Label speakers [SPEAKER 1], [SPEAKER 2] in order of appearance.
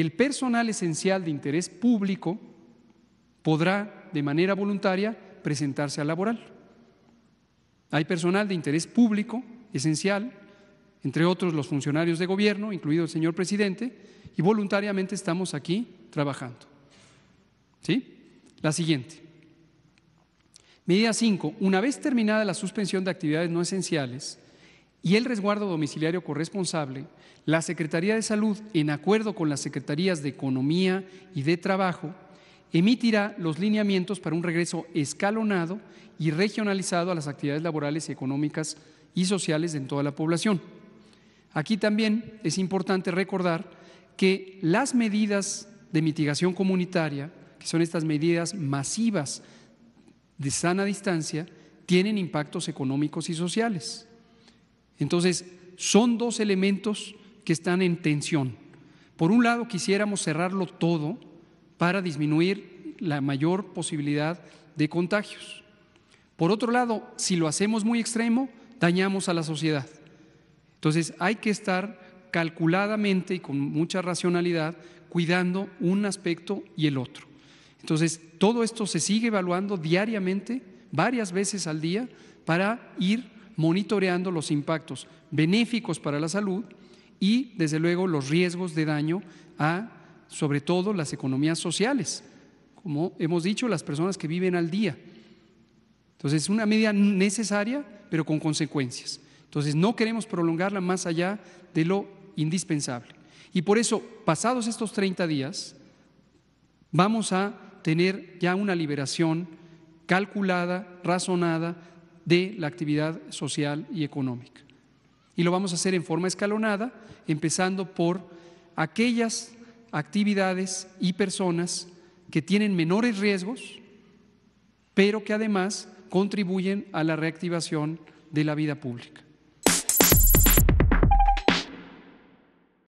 [SPEAKER 1] el personal esencial de interés público podrá, de manera voluntaria, presentarse al laboral. Hay personal de interés público esencial, entre otros los funcionarios de gobierno, incluido el señor presidente, y voluntariamente estamos aquí trabajando. ¿Sí? La siguiente. Medida 5. Una vez terminada la suspensión de actividades no esenciales, y el resguardo domiciliario corresponsable, la Secretaría de Salud, en acuerdo con las Secretarías de Economía y de Trabajo, emitirá los lineamientos para un regreso escalonado y regionalizado a las actividades laborales económicas y sociales en toda la población. Aquí también es importante recordar que las medidas de mitigación comunitaria, que son estas medidas masivas de sana distancia, tienen impactos económicos y sociales. Entonces, son dos elementos que están en tensión. Por un lado, quisiéramos cerrarlo todo para disminuir la mayor posibilidad de contagios. Por otro lado, si lo hacemos muy extremo, dañamos a la sociedad. Entonces, hay que estar calculadamente y con mucha racionalidad cuidando un aspecto y el otro. Entonces, todo esto se sigue evaluando diariamente, varias veces al día, para ir monitoreando los impactos benéficos para la salud y, desde luego, los riesgos de daño a, sobre todo, las economías sociales, como hemos dicho, las personas que viven al día. Entonces, es una medida necesaria, pero con consecuencias. Entonces, no queremos prolongarla más allá de lo indispensable. Y por eso, pasados estos 30 días, vamos a tener ya una liberación calculada, razonada de la actividad social y económica. Y lo vamos a hacer en forma escalonada, empezando por aquellas actividades y personas que tienen menores riesgos, pero que además contribuyen a la reactivación de la vida pública.